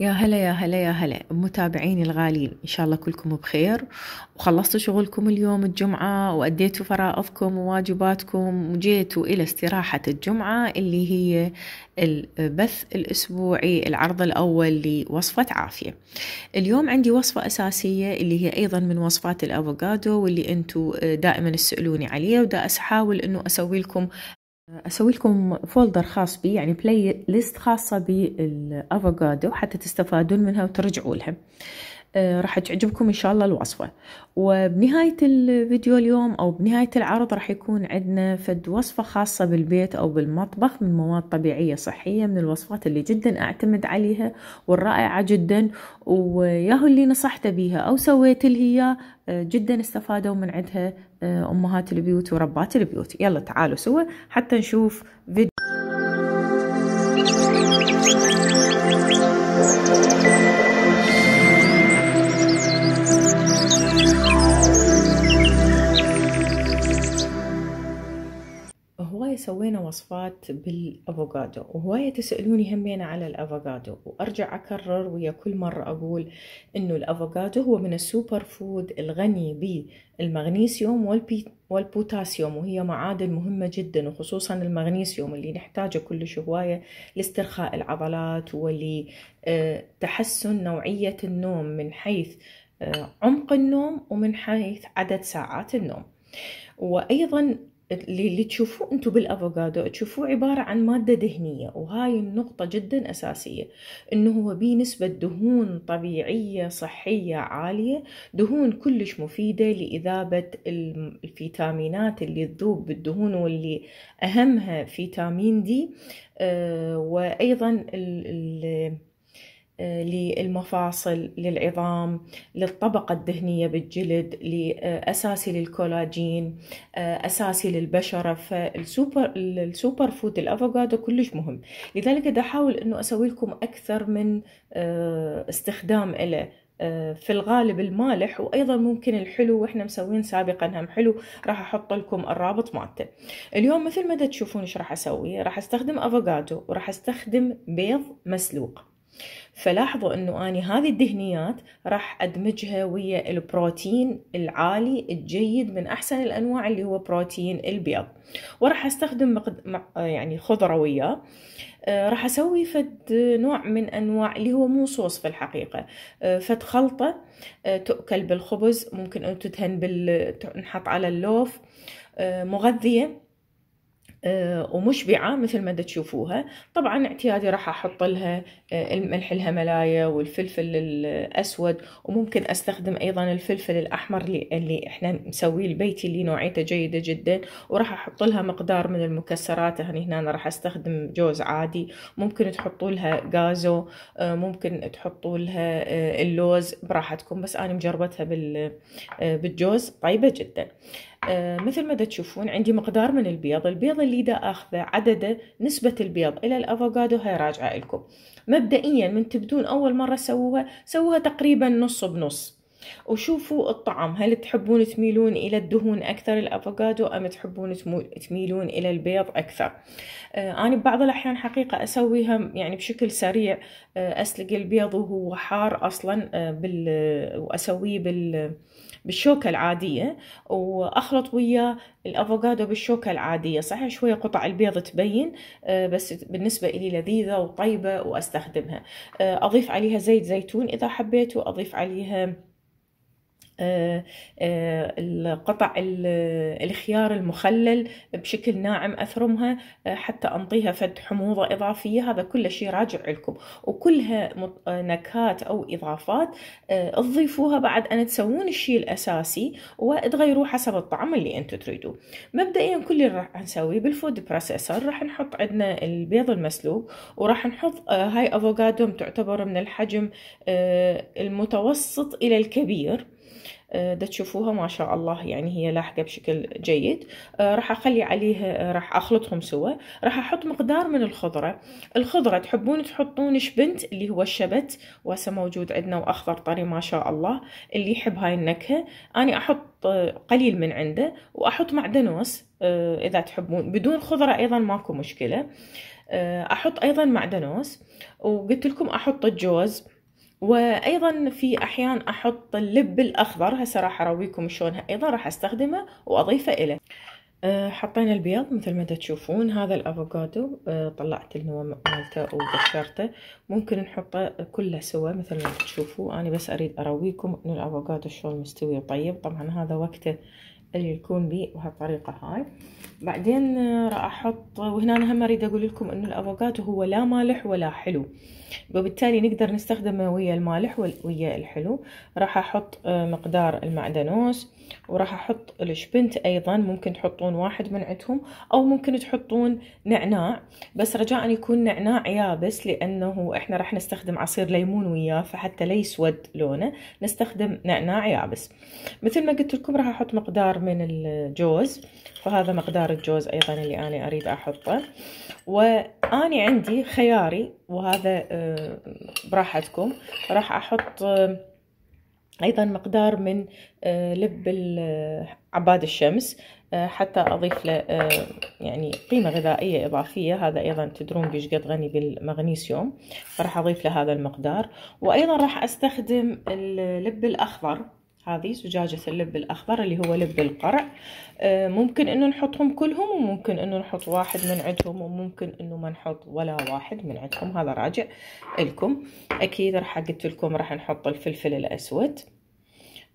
يا هلا يا هلا يا هلا متابعيني الغالين ان شاء الله كلكم بخير وخلصتوا شغلكم اليوم الجمعة وأديتوا فرائضكم وواجباتكم وجيتوا إلى استراحة الجمعة اللي هي البث الأسبوعي العرض الأول لوصفة عافية اليوم عندي وصفة أساسية اللي هي أيضا من وصفات الأفوكادو واللي أنتوا دائما تسألوني عليها ودا أحاول أنه أسوي لكم اسوي لكم فولدر خاص بي يعني بلاي ليست خاصه بالافوكادو حتى تستفادون منها وترجعوا لها آه، راح تعجبكم ان شاء الله الوصفة وبنهاية الفيديو اليوم او بنهاية العرض راح يكون عندنا فد وصفة خاصة بالبيت او بالمطبخ من مواد طبيعية صحية من الوصفات اللي جدا اعتمد عليها والرائعة جدا وياهو اللي نصحت بيها او سويت اللي هي آه، جدا استفادوا من عندها آه، امهات البيوت وربات البيوت يلا تعالوا سوا حتى نشوف فيديو هواية سوينا وصفات بالافوكادو وهواية تسألوني همينا على الافوكادو وارجع اكرر ويا كل مرة اقول انه الافوكادو هو من السوبر فود الغني بالمغنيسيوم والبوتاسيوم وهي معادن مهمة جدا وخصوصا المغنيسيوم اللي نحتاجه كلش هواية لاسترخاء العضلات ولتحسن آه، نوعية النوم من حيث آه، عمق النوم ومن حيث عدد ساعات النوم وأيضا اللي, اللي تشوفوه انتم بالافوكادو تشوفوه عباره عن ماده دهنيه وهاي النقطه جدا اساسيه انه هو بيه نسبه دهون طبيعيه صحيه عاليه دهون كلش مفيده لاذابه الفيتامينات اللي تذوب بالدهون واللي اهمها فيتامين دي آه وايضا ال ال آه، للمفاصل للعظام للطبقة الدهنية بالجلد لأساسي للكولاجين آه، أساسي للبشرة فالسوبر السوبر فود الأفوكادو كلش مهم لذلك دا أحاول أنه أسوي لكم أكثر من آه، استخدام له في الغالب المالح وايضا ممكن الحلو واحنا مسوين سابقا هم حلو راح احط لكم الرابط مالته اليوم مثل ما تشوفون ايش راح اسوي راح استخدم افوكادو وراح استخدم بيض مسلوق فلاحظوا انه اني هذه الدهنيات راح ادمجها ويا البروتين العالي الجيد من احسن الانواع اللي هو بروتين البيض وراح استخدم مقد... يعني خضره وياه آه، راح اسوي فد نوع من انواع اللي هو مو صوص في الحقيقه آه، فد خلطه آه، تؤكل بالخبز ممكن ان تدهن بال نحط على اللوف مغذيه آه، ومشبعة مثل ما تشوفوها طبعا اعتيادي راح احط لها آه، الملح الهملايا والفلفل الاسود وممكن استخدم ايضا الفلفل الاحمر اللي احنا مسويه البيتي اللي نوعيته جيدة جدا وراح احط لها مقدار من المكسرات هني يعني هنا راح استخدم جوز عادي ممكن تحطوا لها غازو آه، ممكن تحطوا لها اللوز براحتكم بس انا مجربتها بالجوز طيبة جدا آه، مثل ما تشوفون عندي مقدار من البيض البيض اللي دا أخذه عدده نسبة البيض إلى الأفوكادو هاي راجعة لكم مبدئيا من تبدون أول مرة سووها سووها تقريبا نص بنص وشوفوا الطعم هل تحبون تميلون الى الدهون اكثر الافوكادو ام تحبون تميلون الى البيض اكثر آه انا ببعض الاحيان حقيقه اسويها يعني بشكل سريع آه اسلق البيض وهو حار اصلا آه بال واسويه بال بالشوكة العادية وأخلط ويا الأفوكادو بالشوكة العادية صحيح شوية قطع البيض تبين آه، بس بالنسبة إلي لذيذة وطيبة وأستخدمها آه، أضيف عليها زيت زيتون إذا حبيت وأضيف عليها آه، آه، القطع الخيار المخلل بشكل ناعم أثرمها آه، حتى أنطيها فد حموضة إضافية هذا كله شيء راجع لكم وكلها نكهات أو إضافات تضيفوها بعد أن تسوون الشيء الأساسي وتغيروه حسب الطعم اللي أنتم تريدوه مبدئيا كل اللي راح نسويه بالفود بروسيسر راح نحط عندنا البيض المسلوق وراح نحط هاي أفوكادو تعتبر من الحجم المتوسط إلى الكبير آه، ده تشوفوها ما شاء الله يعني هي لاحقة بشكل جيد آه، راح أخلي عليها آه، راح أخلطهم سوا راح أحط مقدار من الخضرة الخضرة تحبون تحطون شبنت اللي هو الشبت واسه موجود عندنا وأخضر طري ما شاء الله اللي يحب هاي النكهة أنا أحط قليل من عنده وأحط معدنوس إذا تحبون بدون خضرة أيضا ماكو مشكلة أحط أيضا معدنوس وقلت لكم أحط الجوز وايضا في احيان احط اللب الاخضر هسه راح ارويكم شلونها ايضا راح استخدمه واضيفه اليه أه، حطينا البيض مثل ما تشوفون هذا الافوكادو أه، طلعت النوى مالته وقشرته ممكن نحطه كله سوا مثل ما تشوفوا انا بس اريد ارويكم ان الافوكادو شلون مستوي وطيب طبعا هذا وقته اللي يكون بهالطريقة هاي بعدين آه، راح احط وهنا انا هم اريد اقول لكم انه الافوكادو هو لا مالح ولا حلو وبالتالي نقدر نستخدمه ويا المالح ويا الحلو راح احط آه، مقدار المعدنوس وراح احط الشبنت ايضا ممكن تحطون واحد من عندهم او ممكن تحطون نعناع بس رجاء يكون نعناع يابس لانه احنا راح نستخدم عصير ليمون وياه فحتى لا يسود لونه نستخدم نعناع يابس مثل ما قلت لكم راح احط مقدار من الجوز فهذا مقدار الجوز أيضا اللي أنا أريد أحطه وأني عندي خياري وهذا آه، براحتكم راح أحط آه، أيضا مقدار من آه، لب عباد الشمس حتى أضيف له يعني قيمة غذائية إضافية هذا أيضا تدرون بيش قد غني بالمغنيسيوم فراح أضيف له هذا المقدار وأيضا راح أستخدم اللب الأخضر هذه زجاجة اللب الأخضر اللي هو لب القرع آه، ممكن انه نحطهم كلهم وممكن انه نحط واحد من عندهم وممكن انه ما نحط ولا واحد من عندهم هذا راجع لكم اكيد راح قلت لكم راح نحط الفلفل الاسود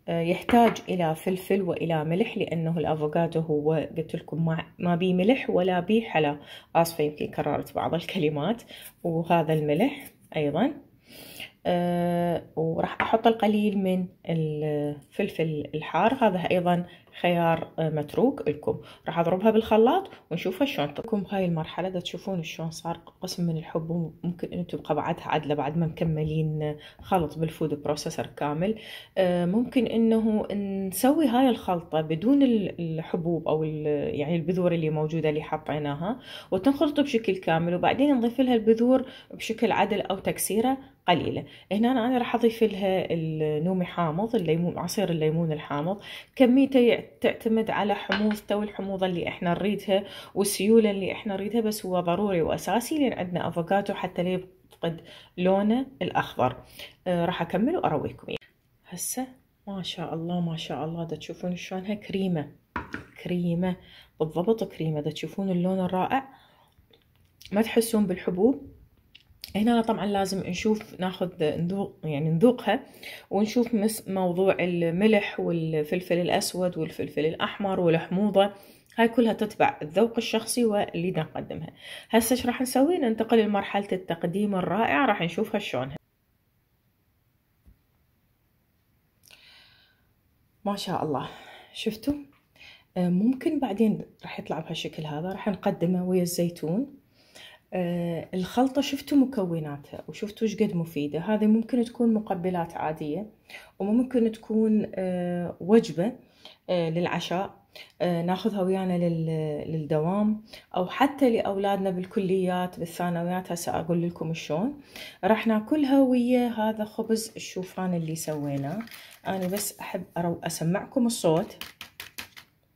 آه، يحتاج الى فلفل والى ملح لانه الافوكادو هو قلت لكم ما بيه ملح ولا بيه حلا اسفه يمكن كررت بعض الكلمات وهذا الملح ايضا آه، وراح احط القليل من الفلفل الحار هذا ايضا خيار آه، متروك لكم راح اضربها بالخلاط ونشوفها شلون تطلعكم هاي المرحله ده تشوفون شلون صار قسم من الحب ممكن انه تبقى بعدها عدله بعد ما مكملين خلط بالفود بروسيسر كامل آه، ممكن انه نسوي هاي الخلطه بدون الحبوب او يعني البذور اللي موجوده اللي حطيناها وتنخلط بشكل كامل وبعدين نضيف لها البذور بشكل عدل او تكسيره قليلة هنا أنا راح أضيف لها النومي حامض الليمون عصير الليمون الحامض كميته تعتمد على حموضته والحموضة اللي إحنا نريدها والسيولة اللي إحنا نريدها بس هو ضروري وأساسي لأن عندنا أفوكادو حتى لا يفقد لونه الأخضر آه راح أكمل وأرويكم هسه ما شاء الله ما شاء الله دا تشوفون شلونها كريمة كريمة بالضبط كريمة دا تشوفون اللون الرائع ما تحسون بالحبوب هنا طبعا لازم نشوف ناخذ نذوق يعني نذوقها ونشوف موضوع الملح والفلفل الأسود والفلفل الأحمر والحموضة هاي كلها تتبع الذوق الشخصي واللي نقدمها هسه ايش راح نسوي ننتقل لمرحلة التقديم الرائعة راح نشوفها شلونها ما شاء الله شفتوا آه، ممكن بعدين راح يطلع بهالشكل هذا راح نقدمه ويا الزيتون آه الخلطة شفتوا مكوناتها وشفتوا قد مفيدة هذه ممكن تكون مقبلات عادية وممكن تكون آه وجبة آه للعشاء آه، ناخذها ويانا للدوام او حتى لاولادنا بالكليات بالثانويات هسه اقول لكم شلون راح ناكلها ويا هذا خبز الشوفان اللي سويناه انا بس احب اسمعكم الصوت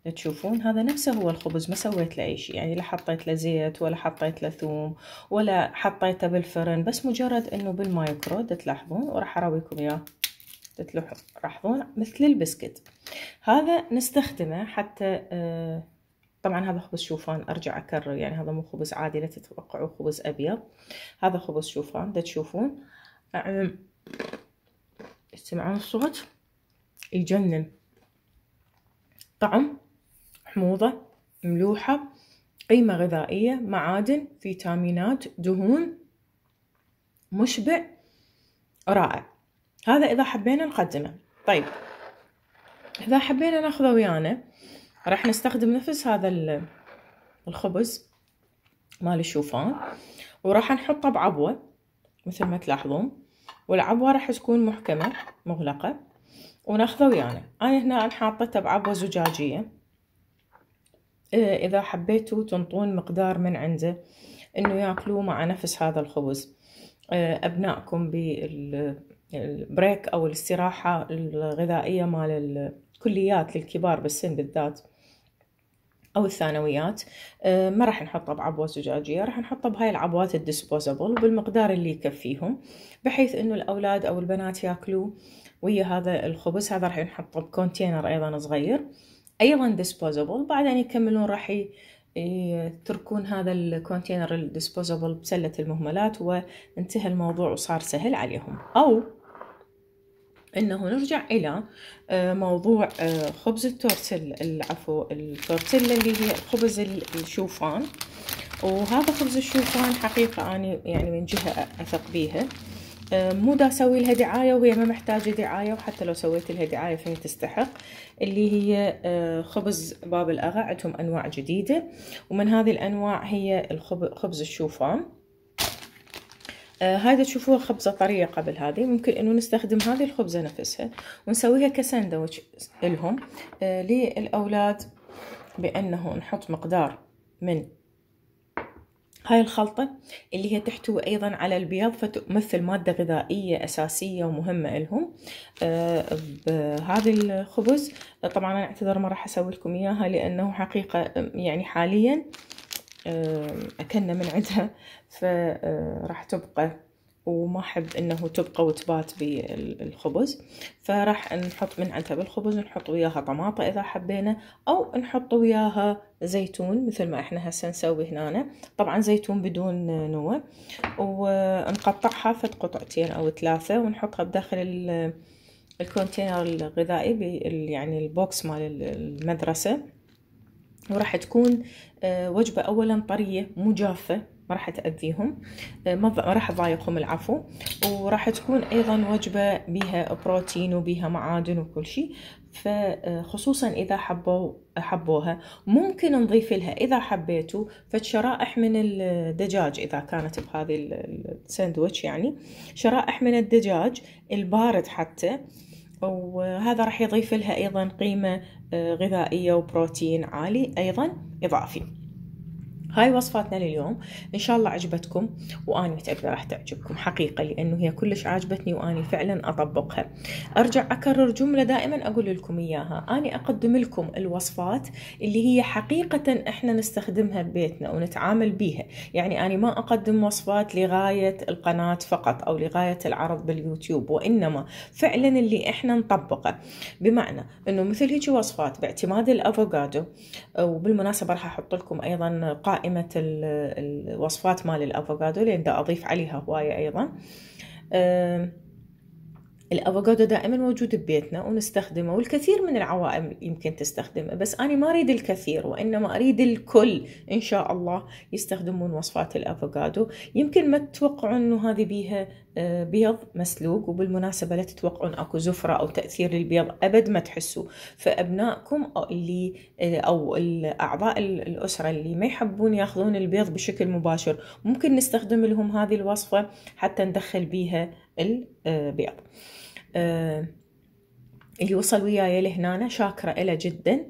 تشوفون هذا نفسه هو الخبز ما سويت له أي شيء يعني لا حطيت له زيت ولا حطيت له ثوم ولا حطيته بالفرن بس مجرد انه بالمايكرو تلاحظون وراح اراويكم اياه تلاحظون مثل البسكت هذا نستخدمه حتى آه، طبعا هذا خبز شوفان ارجع اكرر يعني هذا مو خبز عادي لا تتوقعوا خبز ابيض هذا خبز شوفان تشوفون تسمعون الصوت يجنن طعم حموضة ملوحة قيمة غذائية معادن فيتامينات دهون مشبع رائع هذا إذا حبينا نقدمه طيب إذا حبينا ناخذه ويانا راح نستخدم نفس هذا الخبز مال الشوفان وراح نحطه بعبوة مثل ما تلاحظون والعبوة راح تكون محكمة مغلقة وناخذه ويانا أنا هنا حاطته بعبوة زجاجية إيه، إذا حبيتوا تنطون مقدار من عنده إنه ياكلوه مع نفس هذا الخبز إيه، أبنائكم بالبريك أو الاستراحة الغذائية مال الكليات للكبار بالسن بالذات او الثانويات إيه، ما راح نحطه بعبوه زجاجيه راح نحطه بهاي العبوات الديسبوزابل بالمقدار اللي يكفيهم بحيث انه الاولاد او البنات ياكلوه ويا هذا الخبز هذا راح نحطه بكونتينر ايضا صغير ايضا ديسبوزابل بعدين يكملون راح يتركون هذا الكونتينر الديسبوزبل بسلة المهملات وانتهى الموضوع وصار سهل عليهم أو انه نرجع الى آه، موضوع آه، خبز التورتل العفو التورتيلا اللي هي خبز الشوفان وهذا خبز الشوفان حقيقة أنا يعني من جهة أثق بيها آه، مو دا اسوي لها دعايه وهي ما محتاجه دعايه وحتى لو سويت لها دعايه فهي تستحق اللي هي آه، خبز باب الاغا عندهم انواع جديده ومن هذه الانواع هي خبز الشوفان آه، هذا تشوفوها خبزة طرية قبل هذه ممكن انه نستخدم هذه الخبزة نفسها ونسويها كساندويتش لهم للأولاد بأنه نحط مقدار من هاي الخلطة اللي هي تحتوي أيضا على البيض فتمثل مادة غذائية أساسية ومهمة لهم آه، بهذا الخبز طبعا أنا أعتذر ما راح أسوي لكم إياها لأنه حقيقة يعني حاليا أكلنا من عندها فراح آه، تبقى وما أحب إنه تبقى وتبات بالخبز فراح نحط من عتب الخبز نحط وياها طماطة إذا حبينا أو نحط وياها زيتون مثل ما إحنا هسه نسوي هنا طبعا زيتون بدون نوى ونقطعها فد قطعتين أو ثلاثة ونحطها بداخل الكونتينر الغذائي يعني البوكس مال المدرسة وراح تكون آه، وجبة أولا طرية مجافة ما راح تأذيهم آه، ما راح تضايقهم العفو وراح تكون أيضا وجبة بها بروتين وبها معادن وكل شيء فخصوصا آه، إذا حبوا حبوها ممكن نضيف لها إذا حبيتوا فشرائح من الدجاج إذا كانت بهذه الساندويتش يعني شرائح من الدجاج البارد حتى وهذا راح يضيف لها أيضا قيمة آه، غذائية وبروتين عالي أيضا إضافي هاي وصفاتنا لليوم ان شاء الله عجبتكم واني متاكده راح تعجبكم حقيقه لانه هي كلش عجبتني واني فعلا اطبقها ارجع اكرر جمله دائما اقول لكم اياها اني اقدم لكم الوصفات اللي هي حقيقه احنا نستخدمها ببيتنا ونتعامل بيها يعني اني ما اقدم وصفات لغايه القناه فقط او لغايه العرض باليوتيوب وانما فعلا اللي احنا نطبقه بمعنى انه مثل هيك وصفات باعتماد الافوكادو وبالمناسبه راح احط لكم ايضا قائمة قائمة الوصفات مال الأفوكادو لأن دا أضيف عليها هواية أيضا الافوكادو دائما موجود ببيتنا ونستخدمه والكثير من العوائل يمكن تستخدمه بس انا ما اريد الكثير وانما اريد الكل ان شاء الله يستخدمون وصفات الافوكادو يمكن ما تتوقعون انه هذه بيها آه، بيض مسلوق وبالمناسبة لا تتوقعون أكو زفرة أو تأثير للبيض أبد ما تحسوا فأبنائكم أو اللي آه، أو الاعضاء الأسرة اللي ما يحبون ياخذون البيض بشكل مباشر ممكن نستخدم لهم هذه الوصفة حتى ندخل بيها البيض آه، آه، اللي وصل وياي لهنا شاكرة له جدا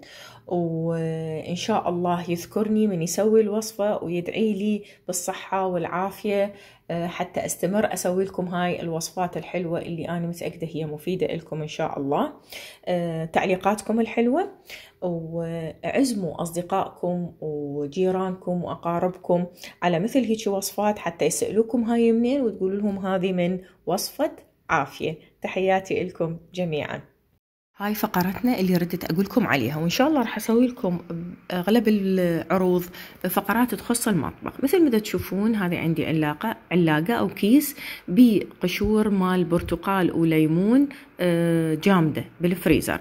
وإن شاء الله يذكرني من يسوي الوصفة ويدعي لي بالصحة والعافية آه، حتى استمر أسوي لكم هاي الوصفات الحلوة اللي أنا متأكدة هي مفيدة لكم إن شاء الله آه، تعليقاتكم الحلوة وعزموا أصدقائكم وجيرانكم وأقاربكم على مثل هيك وصفات حتى يسألوكم هاي منين وتقولوا لهم هذه من وصفة عافية تحياتي لكم جميعاً هاي فقرتنا اللي ردت أقولكم عليها وإن شاء الله راح أسوي لكم أغلب العروض فقرات تخص المطبخ مثل ما تشوفون هذه عندي علاقة علاقة أو كيس بقشور مال برتقال وليمون آه، جامدة بالفريزر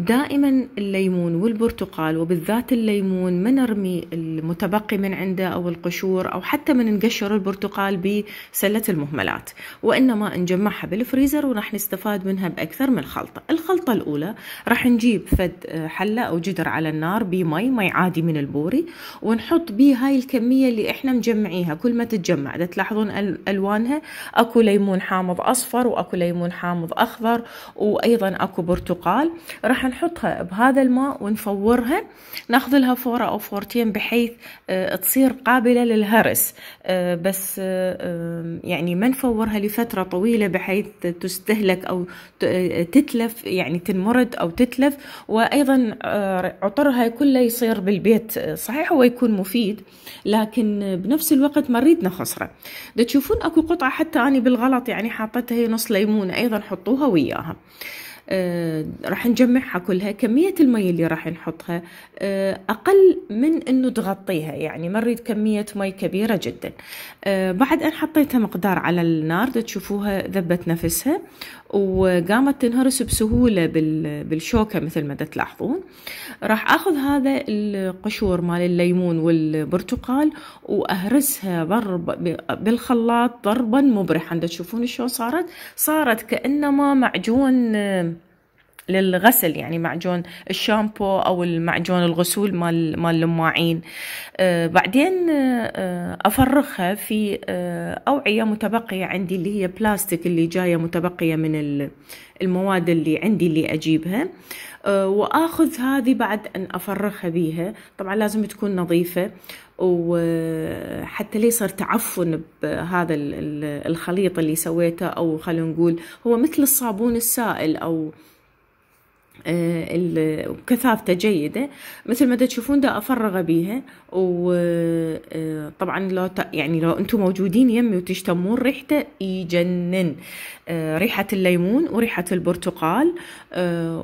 دائما الليمون والبرتقال وبالذات الليمون ما نرمي المتبقي من عنده أو القشور أو حتى من نقشر البرتقال بسلة المهملات وإنما نجمعها بالفريزر وراح نستفاد منها بأكثر من خلطة الخلطة الأولى راح نجيب فد آه، حلة أو جدر على النار بمي مي عادي من البوري ونحط به هاي الكمية اللي إحنا مجمعيها كل ما تتجمع إذا تلاحظون ألوانها أكو ليمون حامض أصفر وأكو ليمون حامض أخضر وأيضا أكو برتقال راح نحطها بهذا الماء ونفورها ناخذ لها فورة أو فورتين بحيث آه، تصير قابلة للهرس آه، بس آه، يعني ما نفورها لفترة طويلة بحيث تستهلك أو تتلف يعني تنمرد أو تتلف وأيضا عطرها كله يصير بالبيت صحيح هو يكون مفيد لكن بنفس الوقت ما نريد نخسره تشوفون أكو قطعة حتى أنا بالغلط يعني حاطتها هي نص ليمون أيضا حطوها وياها آه، راح نجمعها كلها كمية المي اللي راح نحطها آه، أقل من أنه تغطيها يعني ما نريد كمية مي كبيرة جدا آه، بعد أن حطيتها مقدار على النار تشوفوها ذبت نفسها وقامت تنهرس بسهولة بالشوكة مثل ما تلاحظون راح أخذ هذا القشور مال الليمون والبرتقال وأهرسها ضرب بالخلاط ضربا مبرحا تشوفون شلون صارت صارت كأنما معجون للغسل يعني معجون الشامبو او المعجون الغسول مال مال اللماعين آه بعدين آه افرغها في آه اوعيه متبقيه عندي اللي هي بلاستيك اللي جايه متبقيه من المواد اللي عندي اللي اجيبها آه واخذ هذه بعد ان افرغها بيها طبعا لازم تكون نظيفه وحتى ليصير تعفن بهذا الخليط اللي سويته او خلينا نقول هو مثل الصابون السائل او آه، كثافته جيدة مثل ما تشوفون دا أفرغ بيها وطبعا آه، لو يعني لو أنتم موجودين يمي وتشتمون ريحته يجنن آه، ريحة الليمون وريحة البرتقال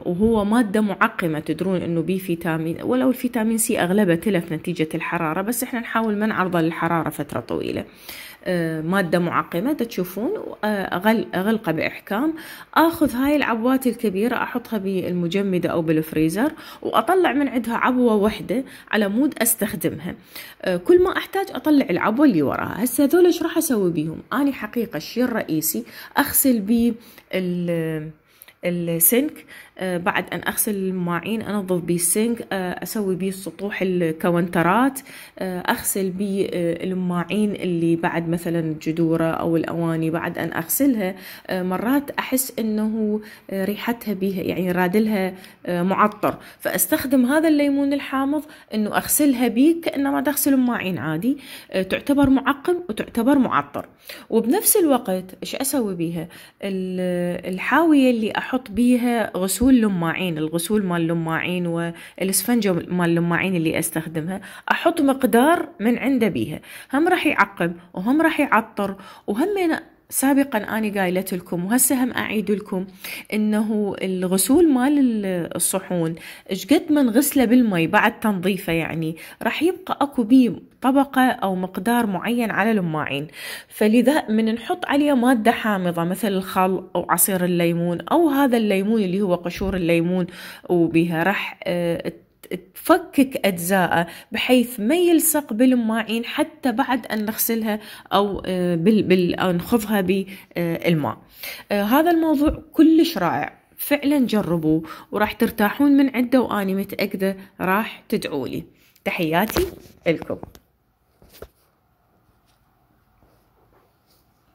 وهو مادة معقمة تدرون أنه بي فيتامين ولو الفيتامين سي أغلبه تلف نتيجة الحرارة بس إحنا نحاول ما نعرضه للحرارة فترة طويلة آه، مادة معقمة تشوفون آه، أغلقه بإحكام أخذ هاي العبوات الكبيرة أحطها بالمجمدة أو بالفريزر وأطلع من عندها عبوة وحدة على مود أستخدمها آه، كل ما أحتاج أطلع العبوة اللي وراها هسه هذول ايش راح أسوي بيهم أنا حقيقة الشيء الرئيسي أغسل بيه السنك آه، بعد أن أغسل المواعين أنظف بيه السنك آه، أسوي بيه سطوح الكونترات آه، أغسل بيه المواعين اللي بعد مثلا الجدورة أو الأواني بعد أن أغسلها مرات أحس أنه ريحتها بيها يعني رادلها معطر فأستخدم هذا الليمون الحامض أنه أغسلها بيه كأنما تغسل المواعين عادي تعتبر معقم وتعتبر معطر وبنفس الوقت إيش أسوي بيها الحاوية اللي احط بيها غسول لماعين الغسول مال لماعين والاسفنجة مال لماعين اللي استخدمها احط مقدار من عنده بيها هم راح يعقب وهم راح يعطر وهم سابقا أنا قايلة لكم وهسه هم أعيد لكم إنه الغسول مال الصحون ايش قد من غسله بالماء بعد تنظيفه يعني راح يبقى أكو بيه طبقة أو مقدار معين على الماعين فلذا من نحط عليه مادة حامضة مثل الخل أو عصير الليمون أو هذا الليمون اللي هو قشور الليمون وبها راح آه، تفكك أجزائه بحيث ما يلصق بالماعين حتى بعد أن نغسلها أو, آه، بال... بال... أو نخضها بالماء آه، هذا الموضوع كلش رائع فعلا جربوه وراح ترتاحون من عده واني متاكده راح تدعولي تحياتي لكم